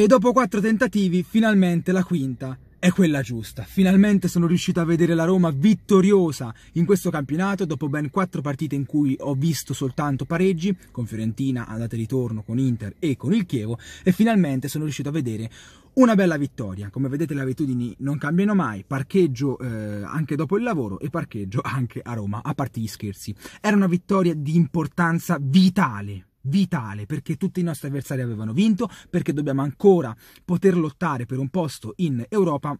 E dopo quattro tentativi, finalmente la quinta è quella giusta. Finalmente sono riuscito a vedere la Roma vittoriosa in questo campionato dopo ben quattro partite in cui ho visto soltanto pareggi con Fiorentina, andata e ritorno con Inter e con il Chievo e finalmente sono riuscito a vedere una bella vittoria. Come vedete le abitudini non cambiano mai, parcheggio eh, anche dopo il lavoro e parcheggio anche a Roma, a parte gli scherzi. Era una vittoria di importanza vitale vitale perché tutti i nostri avversari avevano vinto, perché dobbiamo ancora poter lottare per un posto in Europa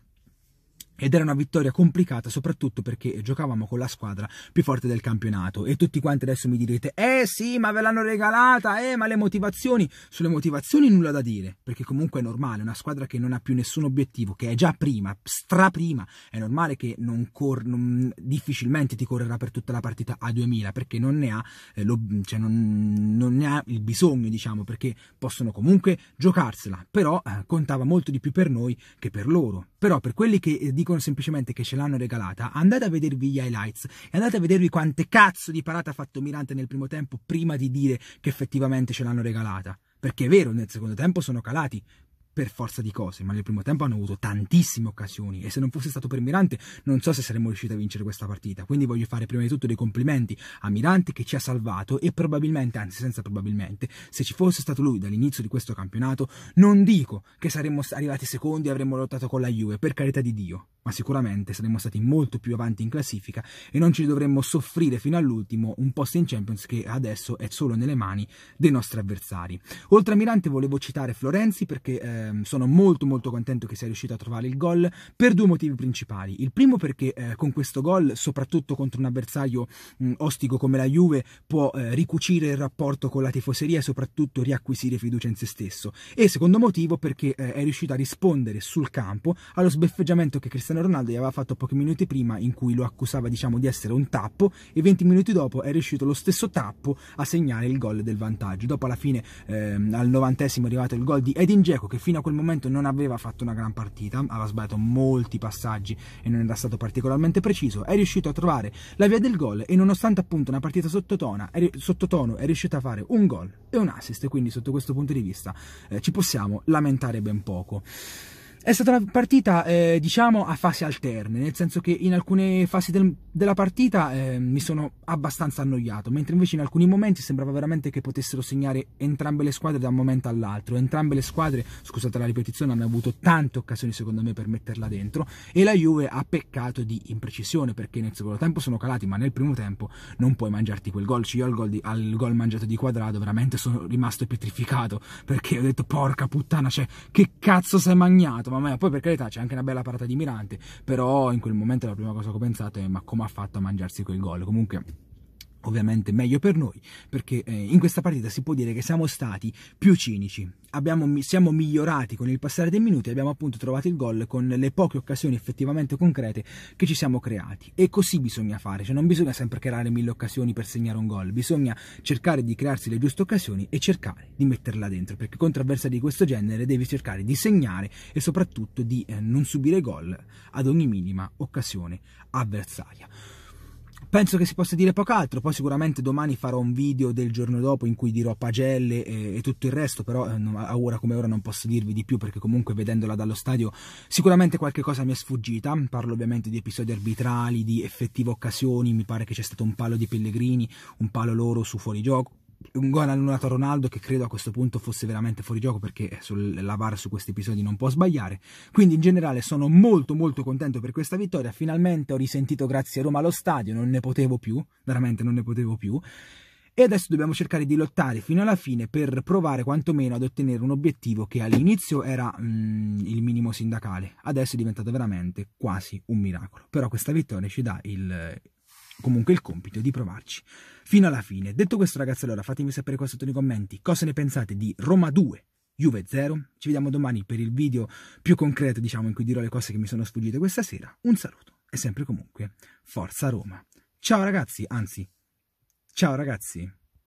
ed era una vittoria complicata soprattutto perché giocavamo con la squadra più forte del campionato e tutti quanti adesso mi direte eh sì ma ve l'hanno regalata eh ma le motivazioni sulle motivazioni nulla da dire perché comunque è normale una squadra che non ha più nessun obiettivo che è già prima straprima è normale che non cor- non, difficilmente ti correrà per tutta la partita a 2000 perché non ne ha, eh, lo, cioè non, non ne ha il bisogno diciamo perché possono comunque giocarsela però eh, contava molto di più per noi che per loro però per quelli che eh, dicono dicono semplicemente che ce l'hanno regalata, andate a vedervi gli highlights e andate a vedervi quante cazzo di parate ha fatto Mirante nel primo tempo prima di dire che effettivamente ce l'hanno regalata. Perché è vero, nel secondo tempo sono calati, per forza di cose, ma nel primo tempo hanno avuto tantissime occasioni e se non fosse stato per Mirante non so se saremmo riusciti a vincere questa partita. Quindi voglio fare prima di tutto dei complimenti a Mirante che ci ha salvato e probabilmente, anzi senza probabilmente, se ci fosse stato lui dall'inizio di questo campionato, non dico che saremmo arrivati secondi e avremmo lottato con la Juve, per carità di Dio ma sicuramente saremmo stati molto più avanti in classifica e non ci dovremmo soffrire fino all'ultimo un posto in Champions che adesso è solo nelle mani dei nostri avversari. Oltre a Mirante volevo citare Florenzi perché ehm, sono molto molto contento che sia riuscito a trovare il gol per due motivi principali. Il primo perché eh, con questo gol, soprattutto contro un avversario mh, ostico come la Juve, può eh, ricucire il rapporto con la tifoseria e soprattutto riacquisire fiducia in se stesso. E secondo motivo perché eh, è riuscito a rispondere sul campo allo sbeffeggiamento che Cristiano Cristiano Ronaldo gli aveva fatto pochi minuti prima in cui lo accusava diciamo di essere un tappo e 20 minuti dopo è riuscito lo stesso tappo a segnare il gol del vantaggio. Dopo alla fine ehm, al novantesimo è arrivato il gol di Edin Dzeko che fino a quel momento non aveva fatto una gran partita, aveva sbagliato molti passaggi e non era stato particolarmente preciso, è riuscito a trovare la via del gol e nonostante appunto una partita sottotona, è, sottotono è riuscito a fare un gol e un assist, quindi sotto questo punto di vista eh, ci possiamo lamentare ben poco. È stata una partita, eh, diciamo, a fasi alterne, nel senso che in alcune fasi del, della partita eh, mi sono abbastanza annoiato, mentre invece in alcuni momenti sembrava veramente che potessero segnare entrambe le squadre da un momento all'altro. Entrambe le squadre, scusate la ripetizione, hanno avuto tante occasioni secondo me per metterla dentro e la Juve ha peccato di imprecisione perché nel secondo tempo sono calati, ma nel primo tempo non puoi mangiarti quel gol. Cioè, io al gol, di, al gol mangiato di quadrato veramente sono rimasto petrificato perché ho detto porca puttana, cioè che cazzo sei magnato? Ma secondo me, poi per carità c'è anche una bella parata di Mirante, però in quel momento la prima cosa che ho pensato è ma come ha fatto a mangiarsi quel gol? Comunque ovviamente meglio per noi, perché eh, in questa partita si può dire che siamo stati più cinici, abbiamo, siamo migliorati con il passare dei minuti, e abbiamo appunto trovato il gol con le poche occasioni effettivamente concrete che ci siamo creati e così bisogna fare, cioè non bisogna sempre creare mille occasioni per segnare un gol, bisogna cercare di crearsi le giuste occasioni e cercare di metterla dentro, perché contro avversari di questo genere devi cercare di segnare e soprattutto di eh, non subire gol ad ogni minima occasione avversaria. Penso che si possa dire poco altro, poi sicuramente domani farò un video del giorno dopo in cui dirò pagelle e, e tutto il resto, però eh, a ora come ora non posso dirvi di più perché comunque vedendola dallo stadio sicuramente qualche cosa mi è sfuggita, parlo ovviamente di episodi arbitrali, di effettive occasioni, mi pare che c'è stato un palo di Pellegrini, un palo loro su fuorigioco, un gol annullato a Ronaldo che credo a questo punto fosse veramente fuori gioco perché la VAR su questi episodi non può sbagliare quindi in generale sono molto molto contento per questa vittoria finalmente ho risentito grazie a Roma allo stadio non ne potevo più veramente non ne potevo più e adesso dobbiamo cercare di lottare fino alla fine per provare quantomeno ad ottenere un obiettivo che all'inizio era mm, il minimo sindacale adesso è diventato veramente quasi un miracolo però questa vittoria ci dà il, comunque il compito di provarci fino alla fine. Detto questo ragazzi, allora fatemi sapere qua sotto nei commenti cosa ne pensate di Roma 2, Juve 0. Ci vediamo domani per il video più concreto, diciamo, in cui dirò le cose che mi sono sfuggite questa sera. Un saluto e sempre comunque Forza Roma. Ciao ragazzi, anzi, ciao ragazzi.